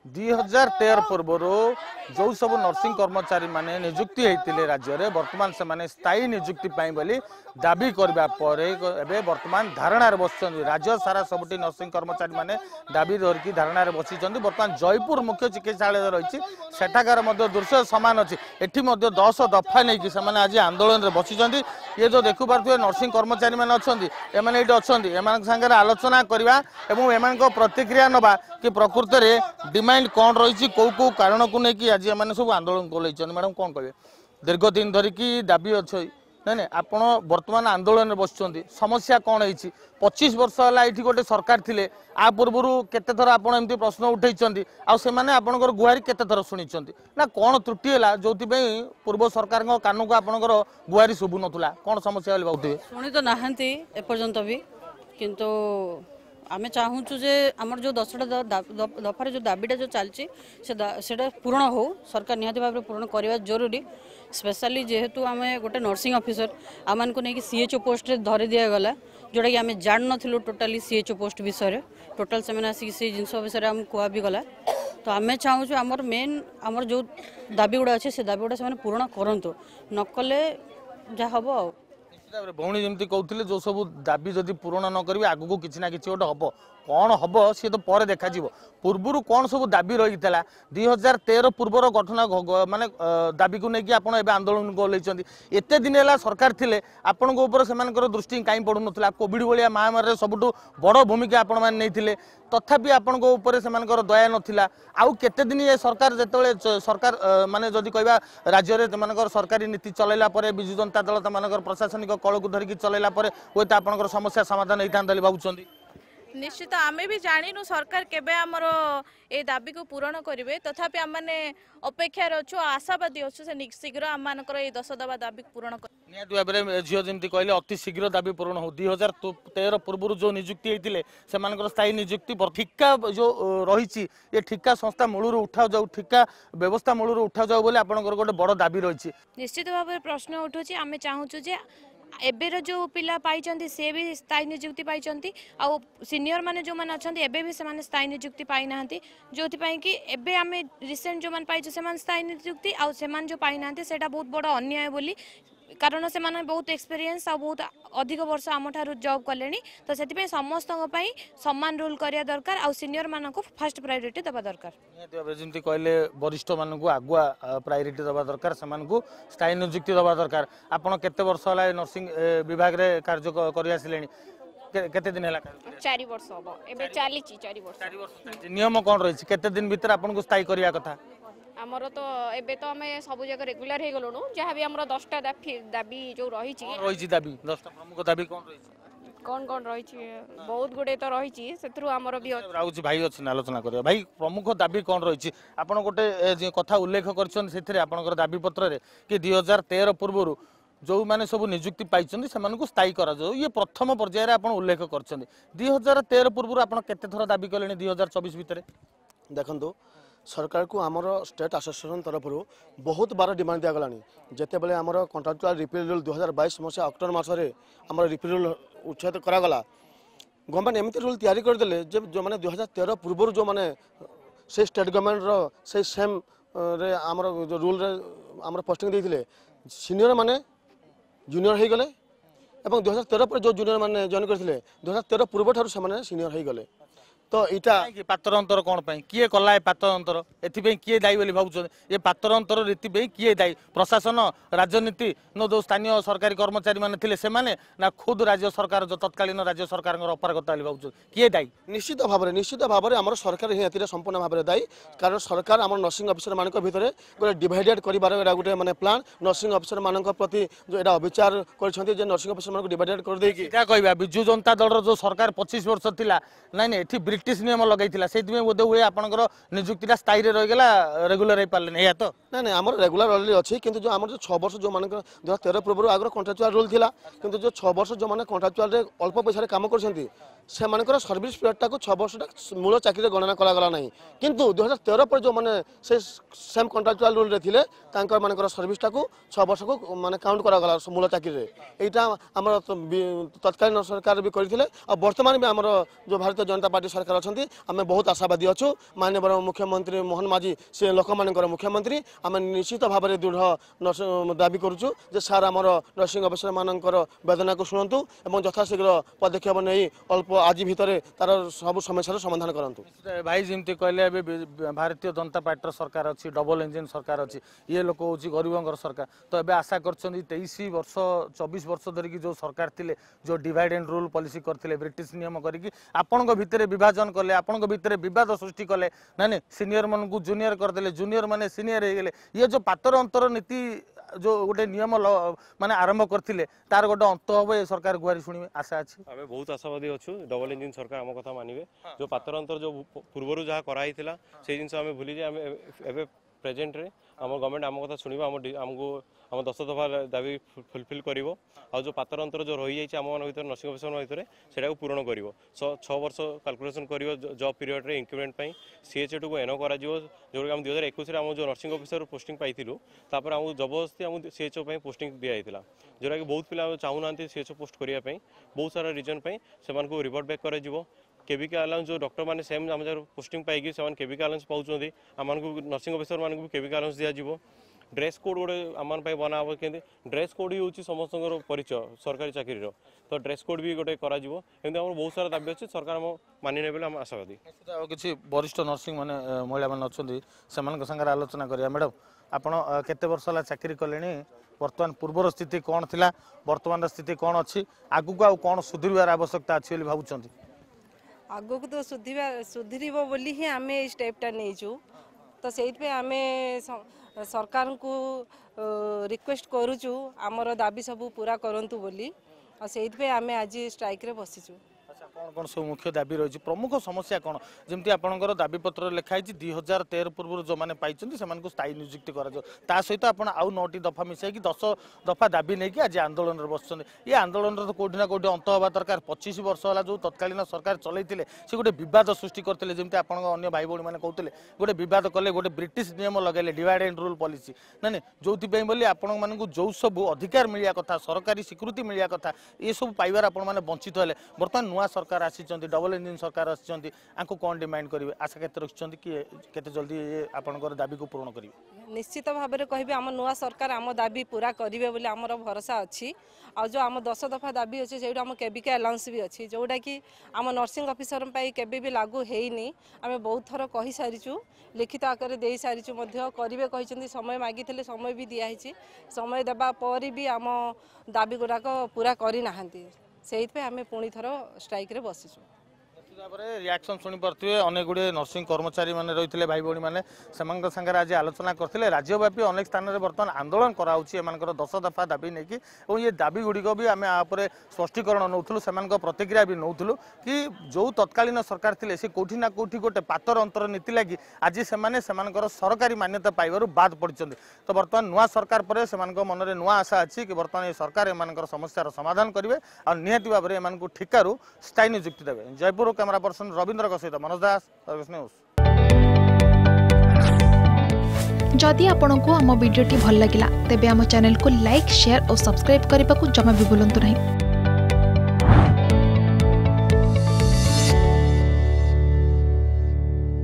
ଦୁଇ ହଜାର ତେର ପୂର୍ବରୁ ଯେଉଁ ସବୁ ନର୍ସିଂ କର୍ମଚାରୀମାନେ ନିଯୁକ୍ତି ହୋଇଥିଲେ ରାଜ୍ୟରେ ବର୍ତ୍ତମାନ ସେମାନେ ସ୍ଥାୟୀ ନିଯୁକ୍ତି ପାଇଁ ବୋଲି ଦାବି କରିବା ପରେ ଏବେ ବର୍ତ୍ତମାନ ଧାରଣାରେ ବସିଛନ୍ତି ରାଜ୍ୟ ସାରା ସବୁଠି ନର୍ସିଂ କର୍ମଚାରୀମାନେ ଦାବି ଧରିକି ଧାରଣାରେ ବସିଛନ୍ତି ବର୍ତ୍ତମାନ ଜୟପୁର ମୁଖ୍ୟ ଚିକିତ୍ସାଳୟ ରହିଛି ସେଠାକାର ମଧ୍ୟ ଦୃଶ୍ୟ ସମାନ ଅଛି ଏଠି ମଧ୍ୟ ଦଶ ଦଫା ନେଇକି ସେମାନେ ଆଜି ଆନ୍ଦୋଳନରେ ବସିଛନ୍ତି ଇଏ ଯେଉଁ ଦେଖିପାରୁଥିବେ ନର୍ସିଂ କର୍ମଚାରୀମାନେ ଅଛନ୍ତି ଏମାନେ ଏଇଠି ଅଛନ୍ତି ଏମାନଙ୍କ ସାଙ୍ଗରେ ଆଲୋଚନା କରିବା ଏବଂ ଏମାନଙ୍କ ପ୍ରତିକ୍ରିୟା ନେବା କି ପ୍ରକୃତରେ ଡିମାଣ୍ଡ ମାଇଣ୍ଡ କ'ଣ ରହିଛି କେଉଁ କେଉଁ କାରଣକୁ ନେଇକି ଆଜି ଏମାନେ ସବୁ ଆନ୍ଦୋଳନ କଲେଇଛନ୍ତି ମ୍ୟାଡ଼ାମ୍ କ'ଣ କହିବେ ଦୀର୍ଘ ଦିନ ଧରିକି ଦାବି ଅଛ ନାଇଁ ନାଇଁ ଆପଣ ବର୍ତ୍ତମାନ ଆନ୍ଦୋଳନରେ ବସିଛନ୍ତି ସମସ୍ୟା କ'ଣ ହେଇଛି ପଚିଶ ବର୍ଷ ହେଲା ଏଇଠି ଗୋଟେ ସରକାର ଥିଲେ ଆ ପୂର୍ବରୁ ଥର ଆପଣ ଏମିତି ପ୍ରଶ୍ନ ଉଠାଇଛନ୍ତି ଆଉ ସେମାନେ ଆପଣଙ୍କର ଗୁହାରୀ କେତେଥର ଶୁଣିଛନ୍ତି ନା କ'ଣ ତ୍ରୁଟି ହେଲା ଯେଉଁଥିପାଇଁ ପୂର୍ବ ସରକାରଙ୍କ କାନକୁ ଆପଣଙ୍କର ଗୁହାରି ଶୁଭୁନଥିଲା କ'ଣ ସମସ୍ୟା ବୋଲି ଭାବୁଥିବେ ଶୁଣି ତ ନାହାନ୍ତି ଏପର୍ଯ୍ୟନ୍ତ ବି କିନ୍ତୁ ଆମେ ଚାହୁଁଛୁ ଯେ ଆମର ଯେଉଁ ଦଶଟା ଦଫାରେ ଯେଉଁ ଦାବିଟା ଯେଉଁ ଚାଲିଛି ସେ ସେଟା ପୂରଣ ହେଉ ସରକାର ନିହାତି ଭାବରେ ପୂରଣ କରିବା ଜରୁରୀ ସ୍ପେଶାଲି ଯେହେତୁ ଆମେ ଗୋଟେ ନର୍ସିଂ ଅଫିସର ଆମମାନଙ୍କୁ ନେଇକି ସିଏଚ୍ଓ ପୋଷ୍ଟରେ ଧରି ଦିଆଗଲା ଯେଉଁଟାକି ଆମେ ଜାଣିନଥିଲୁ ଟୋଟାଲି ସିଏଚ୍ଓ ପୋଷ୍ଟ ବିଷୟରେ ଟୋଟାଲ ସେମାନେ ଆସିକି ସେ ଜିନିଷ ବିଷୟରେ ଆମକୁ କୁହା ବି ଗଲା ତ ଆମେ ଚାହୁଁଛୁ ଆମର ମେନ୍ ଆମର ଯେଉଁ ଦାବି ଗୁଡ଼ା ଅଛି ସେ ଦାବି ଗୁଡ଼ା ସେମାନେ ପୂରଣ କରନ୍ତୁ ନକଲେ ଯାହା ହେବ ଆଉ ଭଉଣୀ ଯେମିତି କହୁଥିଲେ ଯେଉଁ ସବୁ ଦାବି ଯଦି ପୂରଣ ନ କରିବେ ଆଗକୁ କିଛି ନା କିଛି ଗୋଟେ ହବ କ'ଣ ହବ ସିଏ ତ ପରେ ଦେଖାଯିବ ପୂର୍ବରୁ କ'ଣ ସବୁ ଦାବି ରହିଥିଲା ଦୁଇ ହଜାର ତେର ପୂର୍ବର ଗଠନ ମାନେ ଦାବିକୁ ନେଇକି ଆପଣ ଏବେ ଆନ୍ଦୋଳନ ଓହ୍ଲେଇଛନ୍ତି ଏତେ ଦିନ ହେଲା ସରକାର ଥିଲେ ଆପଣଙ୍କ ଉପରେ ସେମାନଙ୍କର ଦୃଷ୍ଟି କାହିଁ ପଡ଼ୁନଥିଲା କୋଭିଡ଼ ଭଳିଆ ମହାମାରୀରେ ସବୁଠୁ ବଡ଼ ଭୂମିକା ଆପଣମାନେ ନେଇଥିଲେ ତଥାପି ଆପଣଙ୍କ ଉପରେ ସେମାନଙ୍କର ଦୟା ନଥିଲା ଆଉ କେତେ ଦିନ ଏ ସରକାର ଯେତେବେଳେ ସରକାର ମାନେ ଯଦି କହିବା ରାଜ୍ୟରେ ସେମାନଙ୍କର ସରକାରୀ ନୀତି ଚଲାଇଲା ପରେ ବିଜୁ ଜନତା ଦଳ ସେମାନଙ୍କର ପ୍ରଶାସନିକ କଳକୁ ଧରିକି ଚଲାଇଲା ପରେ ହୁଏତ ଆପଣଙ୍କର ସମସ୍ୟା ସମାଧାନ ହେଇଥାନ୍ତା ବୋଲି ଭାବୁଛନ୍ତି ନିଶ୍ଚିତ ଆମେ ବି ଜାଣିନୁ ସରକାର କେବେ ଆମର ଏ ଦାବିକୁ ପୂରଣ କରିବେ ତଥାପି ଆମମାନେ ଅପେକ୍ଷାରେ ଅଛୁ ଆଶାବାଦୀ ଅଛୁ ସେ ଶୀଘ୍ର ଆମମାନଙ୍କର ଏଇ ଦଶ ଦବା ଦାବିକୁ ପୂରଣ ନିହାତି ଭାବରେ ଝିଅ ଯେମିତି କହିଲେ ଅତି ଶୀଘ୍ର ଦାବି ପୂରଣ ହଉ ଦୁଇ ହଜାର ତେର ପୂର୍ବରୁ ଯେଉଁ ନିଯୁକ୍ତି ହେଇଥିଲେ ସେମାନଙ୍କର ସ୍ଥାୟୀ ନିଯୁକ୍ତି ଠିକା ଯେଉଁ ରହିଛି ଏ ଠିକା ସଂସ୍ଥା ମୂଳରୁ ଉଠାଯାଉ ଠିକା ବ୍ୟବସ୍ଥା ମୂଳରୁ ଉଠାଯାଉ ବୋଲି ଆପଣଙ୍କର ଗୋଟେ ବଡ଼ ଦାବି ରହିଛି ନିଶ୍ଚିତ ଭାବରେ ପ୍ରଶ୍ନ ଉଠୁଛି ଆମେ ଚାହୁଁଛୁ ଯେ এবের যে পিলা পাই সে বি স্থায়ী নিযুক্তি পাই সিনিয়র মানে যে অনেক এবে বি সে স্থায়ী নিযুক্তি পাই না যেপাই কি এবে আমি রিসেন্ট যে পাইছু সে স্থায়ী নিযুক্তি আসে যে পাই না সেটা বহু বড় অন্যায় বলে କାରଣ ସେମାନେ ବହୁତ ଏକ୍ସପିରିଏନ୍ସ ଆଉ ବହୁତ ଅଧିକ ବର୍ଷ ଆମଠାରୁ ଜବ୍ କଲେଣି ତ ସେଥିପାଇଁ ସମସ୍ତଙ୍କ ପାଇଁ ସମାନ ରୁଲ୍ କରିବା ଦରକାର ଆଉ ସିନିୟରମାନଙ୍କୁ ଫାଷ୍ଟ ପ୍ରାୟୋରିଟି ଦେବା ଦରକାର ନିହାତି ଭାବେ ଯେମିତି କହିଲେ ବରିଷ୍ଠମାନଙ୍କୁ ଆଗୁଆ ପ୍ରାୟୋରିଟି ଦେବା ଦରକାର ସେମାନଙ୍କୁ ସ୍ଥାୟୀ ନିଯୁକ୍ତି ଦେବା ଦରକାର ଆପଣ କେତେ ବର୍ଷ ହେଲା ଏ ନର୍ସିଂ ବିଭାଗରେ କାର୍ଯ୍ୟ କରି ଆସିଲେଣି କେତେ ଦିନ ହେଲା ଚାରି ବର୍ଷ ହେବ ଏବେ ଚାଲିଛି ଚାରି ବର୍ଷ ଚାରି ବର୍ଷ ନିୟମ କ'ଣ ରହିଛି କେତେ ଦିନ ଭିତରେ ଆପଣଙ୍କୁ ସ୍ଥାୟୀ କରିବା କଥା ଆମର ତ ଏବେ ତ ଆମେ ସବୁ ଜାଗା ରେଗୁଲାର ହେଇଗଲୁଣୁ ଯାହା ବି ଆମର ଦଶଟା ଦାବି ଯେଉଁ ରହିଛି ରହିଛି ଦାବି ଦଶଟା ପ୍ରମୁଖ ଦାବି କ'ଣ ରହିଛି କ'ଣ କ'ଣ ରହିଛି ବହୁତ ଗୁଡ଼ିଏ ତ ରହିଛି ସେଥିରୁ ଆମର ବି ରାହୁଛି ଭାଇ ଅଛି ଆଲୋଚନା କରିବା ଭାଇ ପ୍ରମୁଖ ଦାବି କ'ଣ ରହିଛି ଆପଣ ଗୋଟେ କଥା ଉଲ୍ଲେଖ କରିଛନ୍ତି ସେଥିରେ ଆପଣଙ୍କର ଦାବି ପତ୍ରରେ କି ଦୁଇ ହଜାର ତେର ପୂର୍ବରୁ ଯେଉଁମାନେ ସବୁ ନିଯୁକ୍ତି ପାଇଛନ୍ତି ସେମାନଙ୍କୁ ସ୍ଥାୟୀ କରାଯାଉ ଇଏ ପ୍ରଥମ ପର୍ଯ୍ୟାୟରେ ଆପଣ ଉଲ୍ଲେଖ କରିଛନ୍ତି ଦୁଇ ହଜାର ତେର ପୂର୍ବରୁ ଆପଣ କେତେ ଥର ଦାବି କଲେଣି ଦୁଇ ହଜାର ଚବିଶ ଭିତରେ ଦେଖନ୍ତୁ সরকারকে আমার স্টেট আসোসিয়েসন তরফর বহুত বার ডিমান্ড দিগলানি যেতবে আমার কন্ট্রাকচুয়াল রিপেয়ার রুল দু হাজার বাইশ মশা অক্টোবর মাসে আমার রিপেয়ার রুল উচ্ছেদ করাগলা গভর্নমেন্ট এমতি রুল তৈরি করে দেলে যে দু হাজার তেরো পূর্ব যে সেই স্টেট গভর্নমেন্টর সেই সেম রে আমার রুল আমার পোস্টিং দিয়ে সিনিয়র মানে জুনিয়র হয়ে গেলে এবং দু হাজার তেরো পরে যে জুনিয়র মানে জয়েন করে দু হাজার তেরো পূর্ব ঠার সে সিনিয়র হয়ে গেলে ତ ଏଇଟା ପାତରଅନ୍ତର କ'ଣ ପାଇଁ କିଏ କଲା ଏ ପାତରଅନ୍ତର ଏଥିପାଇଁ କିଏ ଦାୟୀ ବୋଲି ଭାବୁଛନ୍ତି ଏ ପାତରଅନ୍ତର ରୀତି ପାଇଁ କିଏ ଦାୟୀ ପ୍ରଶାସନ ରାଜନୀତି ନ ଯେଉଁ ସ୍ଥାନୀୟ ସରକାରୀ କର୍ମଚାରୀମାନେ ଥିଲେ ସେମାନେ ନା ଖୁଦ୍ ରାଜ୍ୟ ସରକାର ତତ୍କାଳୀନ ରାଜ୍ୟ ସରକାରଙ୍କର ଅପାରଗତା ବୋଲି ଭାବୁଛନ୍ତି କିଏ ଦାୟୀ ନିଶ୍ଚିତ ଭାବରେ ନିଶ୍ଚିତ ଭାବରେ ଆମର ସରକାର ହିଁ ଏଥିରେ ସମ୍ପୂର୍ଣ୍ଣ ଭାବରେ ଦାୟୀ କାରଣ ସରକାର ଆମର ନର୍ସିଂ ଅଫିସରମାନଙ୍କ ଭିତରେ ଗୋଟେ ଡିଭାଇଡେଡ୍ କରିବାର ଏଇଟା ଗୋଟେ ମାନେ ପ୍ଲାନ୍ ନର୍ସିଂ ଅଫିସରମାନଙ୍କ ପ୍ରତି ଏଇଟା ଅବିଚାର କରିଛନ୍ତି ଯେ ନର୍ସିଂ ଅଫିସରମାନଙ୍କୁ ଡିଭାଇଡେଡ୍ କରିଦେଇକି ଏହା କହିବା ବିଜୁ ଜନତା ଦଳର ଯେଉଁ ସରକାର ପଚିଶ ବର୍ଷ ଥିଲା ନାଇଁ ନାଇଁ ଏଠି ব্রিটিশ নিয়ম লগাইছিল সেইপাই বোধ হুয়ে আপনার নিযুক্তিটা স্থায়ীরে রয়েগলা রেগুলার হয়ে পারলেন এই তো না না আমার রেগুলার অলরেডি অছি কিন্তু যে আমার যে ছ বর্ষ যে মানে দুই হাজার তের পূর্বর আগর কন্ট্রাকচুয়াল রুল লা কিন্তু যে ছ বর্ষ যে মানে কন্ট্রাকচুয়াল অল্প পয়সার কাম করছেন সেমানকর সর্ভিস পিরিয়ডটা ছ বর্ষটা মূল চাকরিরে গণনা করা গলা নাই কিন্তু দুই হাজার তের পরে যে মানে সে সেম কন্ট্রাকচুয়াল রুলরে লে তাঙ্কর মানকর সর্ভিসটা ছ বর্ষকু মানে কাউন্ট করা গলা মূল চাকরিরে এইটা আমার তৎকালীন সরকার বি করে আর বর্তমান বি আমার যে ভারতীয় জনতা পার্টি সরকার बहुत आशावादी अछौँ मान्यवर मुख्यमंत्री मोहन माझी लोक मुख्यमंत्री आम निश्चित भाव दावी गरुछु सारसिङ अफिसर मेदनाको शुण यथाशीघ्र पदक्षेप नै अल्प आज भित्र तार सब समसार समाधान गरौँ भाई जिम्ति कहिले भारतीय जनता पर्टी सरकार अझ डबल इन्जिन सरकार अहिले ये लोक गरीब सरकार तो तपाईँ आशा गर्छ तेइस वर्ष चौबिस वर्ष धरिक जो सरकार सरकारले जो एंड रूल पॉलिसी पलिसिएँ ब्रिटिश नियम गरिक आपित विभाज ডিভিজন কলে আপনার ভিতরে বিবাদ সৃষ্টি কলে না সিনিয়র মানুষ জুনিয়র করেদেলে জুনিয়র মানে সিনিয়র হয়ে গেলে ইয়ে যে পাতর অন্তর নীতি যে গোটে নিয়ম মানে আরম্ভ করলে তার গোটে অন্ত হবে এ সরকার গুহারি শুণবে আশা আছে আমি বহু আশাবাদী অছু ডবল ইঞ্জিন সরকার আমার কথা মানবে যে পাতর অন্তর যে পূর্ব যা করা হয়েছিল সেই জিনিস আমি ভুলি যে আমি এবার ପ୍ରେଜେଣ୍ଟରେ ଆମ ଗଭର୍ଣ୍ଣମେଣ୍ଟ ଆମ କଥା ଶୁଣିବ ଆମ ଆମକୁ ଆମ ଦଶ ଦଫା ଦାବି ଫୁଲଫିଲ୍ କରିବ ଆଉ ଯେଉଁ ପାତର ଅନ୍ତର ଯେଉଁ ରହିଯାଇଛି ଆମମାନଙ୍କ ଭିତରେ ନର୍ସିଂ ଅଫିସର ଭିତରେ ସେଟାକୁ ପୂରଣ କରିବ ଛଅ ବର୍ଷ କାଲକୁଲେସନ୍ କରିବ ଜବ୍ ପିରିୟଡ଼ରେ ଇନକ୍ରିମେଣ୍ଟ ପାଇଁ ସି ଏଚ୍ ଏଟିକୁ ଏନ କରାଯିବ ଯେଉଁଟାକି ଆମେ ଦୁଇ ହଜାର ଏକୋଇଶରେ ଆମ ଯେଉଁ ନର୍ସିଂ ଅଫିସର ପୋଷ୍ଟିଂ ପାଇଥିଲୁ ତାପରେ ଆମକୁ ଜବରଦସ୍ତି ଆମକୁ ସି ଏଚ୍ଓ ପାଇଁ ପୋଷ୍ଟିଂ ଦିଆଯାଇଥିଲା ଯେଉଁଟାକି ବହୁତ ପିଲା ଚାହୁଁନାହାନ୍ତି ସି ଏଚ୍ଓ ପୋଷ୍ଟ କରିବା ପାଇଁ ବହୁତ ସାରା ରିଜନ୍ ପାଇଁ ସେମାନଙ୍କୁ ରିପୋର୍ଟ ବ୍ୟାକ୍ କରାଯିବ जो अलाउन्स डक्टर म पोस्ट पाकिल आलाउन्स पाउँछ आमा नर्सिङ अफिसर म केमिक आलाउन्स दिनु ड्रेस कोड गएम बनाउँदै ड्रेस कोड हुन्छ समस परिचय सरकारी रो तो ड्रेस कोड वि हम बहुत सारा दाबी अब सरकार मानिने पनि आशावादी आउँदा वरिष्ठ माने महिला म अरू संगे आलोचना आपण केते वर्ष ला चाकरी कले वर्तमान पूर्व स्थिति कन् था वर्तमान स्थिति कम अग्रो किन सुधुरबार आवश्यकता अब भाँच्च ଆଗକୁ ତ ସୁଧିବା ସୁଧୁରିବ ବୋଲି ହିଁ ଆମେ ଏଇ ଷ୍ଟେପ୍ଟା ନେଇଛୁ ତ ସେଇଥିପାଇଁ ଆମେ ସରକାରଙ୍କୁ ରିକ୍ୱେଷ୍ଟ କରୁଛୁ ଆମର ଦାବି ସବୁ ପୁରା କରନ୍ତୁ ବୋଲି ଆଉ ସେଇଥିପାଇଁ ଆମେ ଆଜି ଷ୍ଟ୍ରାଇକ୍ରେ ବସିଛୁ କ'ଣ କ'ଣ ସବୁ ମୁଖ୍ୟ ଦାବି ରହିଛି ପ୍ରମୁଖ ସମସ୍ୟା କ'ଣ ଯେମିତି ଆପଣଙ୍କର ଦାବିପତ୍ରରେ ଲେଖା ହେଇଛି ଦୁଇ ହଜାର ତେର ପୂର୍ବରୁ ଯେଉଁମାନେ ପାଇଛନ୍ତି ସେମାନଙ୍କୁ ସ୍ଥାୟୀ ନିଯୁକ୍ତି କରାଯାଉ ତା ସହିତ ଆପଣ ଆଉ ନଅଟି ଦଫା ମିଶାଇକି ଦଶ ଦଫା ଦାବି ନେଇକି ଆଜି ଆନ୍ଦୋଳନରେ ବସିଛନ୍ତି ଏ ଆନ୍ଦୋଳନର ତ କେଉଁଠି ନା କେଉଁଠି ଅନ୍ତ ହେବା ଦରକାର ପଚିଶ ବର୍ଷ ହେଲା ଯେଉଁ ତତ୍କାଳୀନ ସରକାର ଚଲାଇଥିଲେ ସେ ଗୋଟେ ବିବାଦ ସୃଷ୍ଟି କରିଥିଲେ ଯେମିତି ଆପଣଙ୍କ ଅନ୍ୟ ଭାଇ ଭଉଣୀମାନେ କହୁଥିଲେ ଗୋଟେ ବିବାଦ କଲେ ଗୋଟେ ବ୍ରିଟିଶ ନିୟମ ଲଗାଇଲେ ଡିଭାଇଡ୍ ଆଣ୍ଡ ରୁଲ୍ ପଲିସି ନା ନାଇଁ ଯେଉଁଥିପାଇଁ ବୋଲି ଆପଣମାନଙ୍କୁ ଯେଉଁ ସବୁ ଅଧିକାର ମିଳିବା କଥା ସରକାରୀ ସ୍ୱୀକୃତି ମିଳିବା କଥା ଏସବୁ ପାଇବାରେ ଆପଣମାନେ ବଞ୍ଚିତ ହେଲେ ବର୍ତ୍ତମାନ ନୂଆ ସରକାର সরকার আসিছেন ডবল ইঞ্জিন সরকার আসিছেন আঙ্কু কোন ডিমান্ড করবে আশা কেতে রাখিছেন কি কেতে জলদি আপনার দাবিকে পূরণ করবে নিশ্চিত ভাবে কহবে আমার নূয়া সরকার আমার দাবি পুরা করবে বলে আমার ভরসা অছি আজ আমার দশ দফা দাবি অছে যেটা আমার কেবিকে আলাউন্স বি অছি যেটা কি আমার নর্সিং অফিসর কেবে বি লাগু হয়নি আমি বহু থর কহিসারিছু লিখিত আকারে দিয়ে সারিছু করবে কিন্তু সময় মাগিলে সময় বি দিয়া হয়েছে সময় দেওয়া পরে বি আম দাবি গুড়াক পুরা করে না ସେଇଥିପାଇଁ ଆମେ ପୁଣି ଥର ଷ୍ଟ୍ରାଇକ୍ରେ ବସିଛୁ रियाक्सन शु अनेक अनेकगुडे नर्सिङ कर्मचारी रहेछ भाइ भणी म साङ्गले आज आलोचना राज्यव्यापी अनेक स्थानले बर्तन आन्दोलन गराहो एमा दफा दाबी निकि य दाबीगुडियो आम आउँदै स्पष्टीकरण नउलु प्रतिक्रिया नु कि जो तत्कालीन सरकार ले गोटे पतर अन्तर नीति लाग् आज सरकारी मान्यता बाद कि त बर्तन नरकार मनले नशा समाधान ए समस्यार साधानी भावर एमा ठिकु स्थायी नियुक्ति देउ जयपुर କ୍ୟାମେରା ପର୍ସନ ରବୀନ୍ଦ୍ରଙ୍କ ସହିତ ମନୋଜ ଦାସ ସର୍ଭିସ୍ ନ୍ୟୁଜ୍ ଯଦି ଆପଣଙ୍କୁ ଆମ ଭିଡ଼ିଓଟି ଭଲ ଲାଗିଲା ତେବେ ଆମ ଚ୍ୟାନେଲକୁ ଲାଇକ୍ ସେୟାର ଓ ସବସ୍କ୍ରାଇବ୍ କରିବାକୁ ଜମା ବି ଭୁଲନ୍ତୁ ନାହିଁ